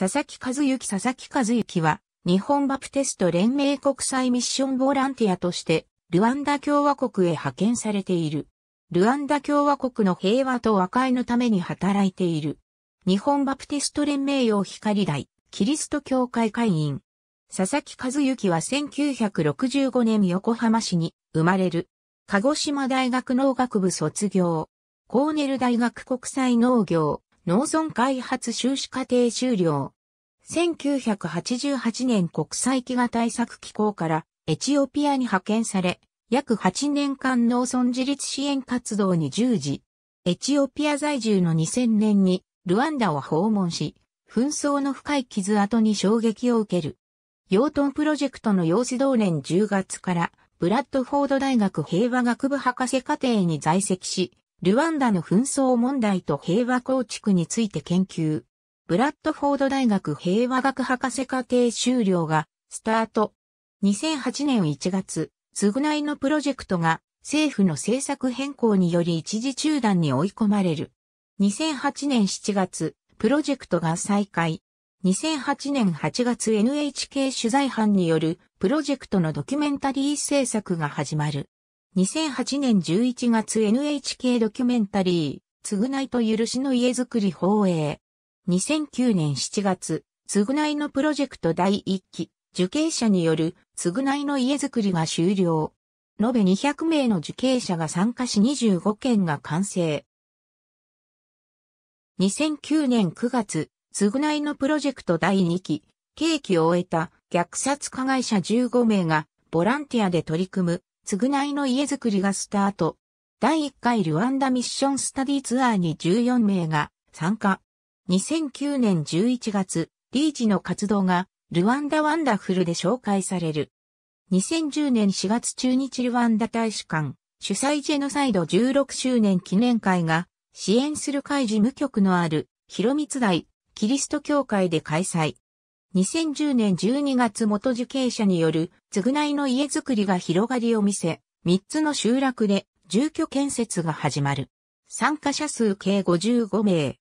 佐々木和幸佐々木和幸は、日本バプテスト連盟国際ミッションボランティアとして、ルワンダ共和国へ派遣されている。ルワンダ共和国の平和と和解のために働いている。日本バプテスト連盟用光大、キリスト教会会員。佐々木和幸は1965年横浜市に生まれる。鹿児島大学農学部卒業。コーネル大学国際農業農村開発修士課程修了。1988年国際飢餓対策機構からエチオピアに派遣され、約8年間農村自立支援活動に従事。エチオピア在住の2000年にルワンダを訪問し、紛争の深い傷跡に衝撃を受ける。養豚プロジェクトの養子同年10月から、ブラッドフォード大学平和学部博士課程に在籍し、ルワンダの紛争問題と平和構築について研究。ブラッドフォード大学平和学博士課程修了がスタート。2008年1月、償いのプロジェクトが政府の政策変更により一時中断に追い込まれる。2008年7月、プロジェクトが再開。2008年8月 NHK 取材班によるプロジェクトのドキュメンタリー制作が始まる。2008年11月 NHK ドキュメンタリー、償いと許しの家づくり放映。2009年7月、償いのプロジェクト第1期、受刑者による償いの家づくりが終了。延べ200名の受刑者が参加し25件が完成。2009年9月、償いのプロジェクト第2期、刑期を終えた虐殺加害者15名がボランティアで取り組む償いの家づくりがスタート。第1回ルワンダミッションスタディツアーに14名が参加。2009年11月、リーチの活動がルワンダワンダフルで紹介される。2010年4月中日ルワンダ大使館主催ジェノサイド16周年記念会が支援する会事務局のある広密大キリスト教会で開催。2010年12月元受刑者による償いの家づくりが広がりを見せ、3つの集落で住居建設が始まる。参加者数計55名。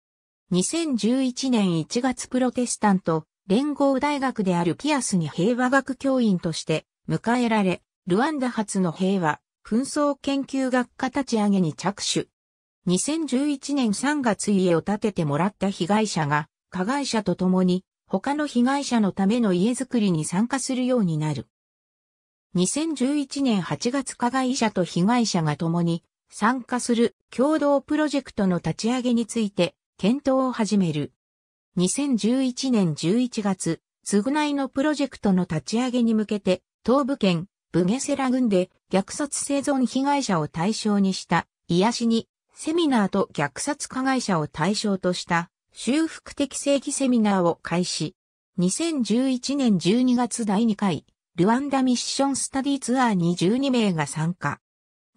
2011年1月プロテスタント連合大学であるピアスに平和学教員として迎えられ、ルワンダ発の平和紛争研究学科立ち上げに着手。2011年3月家を建ててもらった被害者が加害者と共に他の被害者のための家づくりに参加するようになる。2011年8月加害者と被害者が共に参加する共同プロジェクトの立ち上げについて検討を始める。2011年11月、償いのプロジェクトの立ち上げに向けて東部県ブゲセラ郡で虐殺生存被害者を対象にした癒しにセミナーと虐殺加害者を対象とした修復的正義セミナーを開始。2011年12月第2回、ルワンダミッションスタディツアーに12名が参加。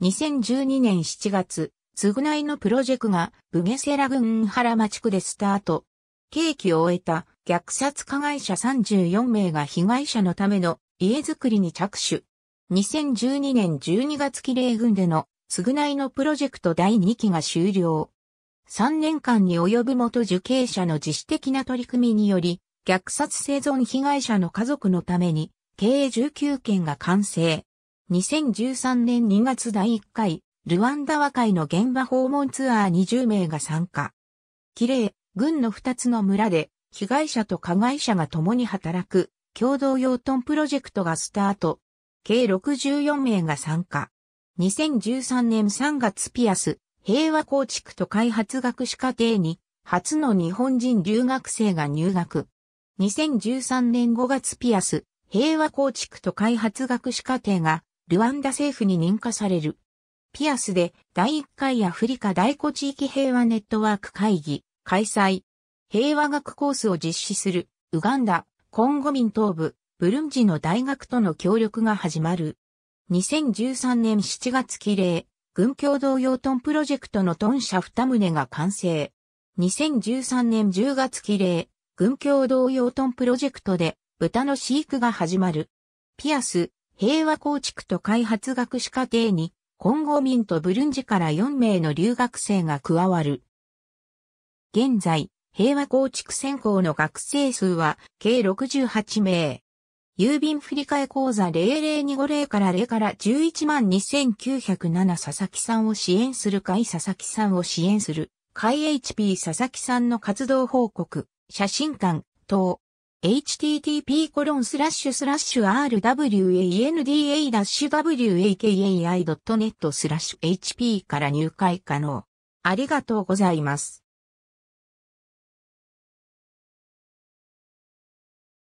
2012年7月、償いのプロジェクトがブゲセラ郡原町区でスタート。刑期を終えた虐殺加害者34名が被害者のための家づくりに着手。2012年12月期例軍での償いのプロジェクト第2期が終了。3年間に及ぶ元受刑者の自主的な取り組みにより、虐殺生存被害者の家族のために、計19件が完成。2013年2月第1回、ルワンダ和解の現場訪問ツアー20名が参加。綺麗、軍の2つの村で、被害者と加害者が共に働く、共同養豚プロジェクトがスタート。計64名が参加。2013年3月ピアス、平和構築と開発学士課程に、初の日本人留学生が入学。2013年5月ピアス、平和構築と開発学士課程が、ルワンダ政府に認可される。ピアスで第1回アフリカ大古地域平和ネットワーク会議開催。平和学コースを実施するウガンダ、コンゴ民東部、ブルンジの大学との協力が始まる。2013年7月起例、文教同様トンプロジェクトのトン社二棟が完成。2013年10月期例、文教同様トンプロジェクトで豚の飼育が始まる。ピアス、平和構築と開発学士課程に、今後民とブルンジから4名の留学生が加わる。現在、平和構築専攻の学生数は計68名。郵便振替口座00250から0から11 2907佐々木さんを支援する会佐々木さんを支援する会 HP 佐々木さんの活動報告、写真館、等。http コロンスラッシュスラッシュ rwanda-wakai.net スラッシュ hp から入会可能。ありがとうございます。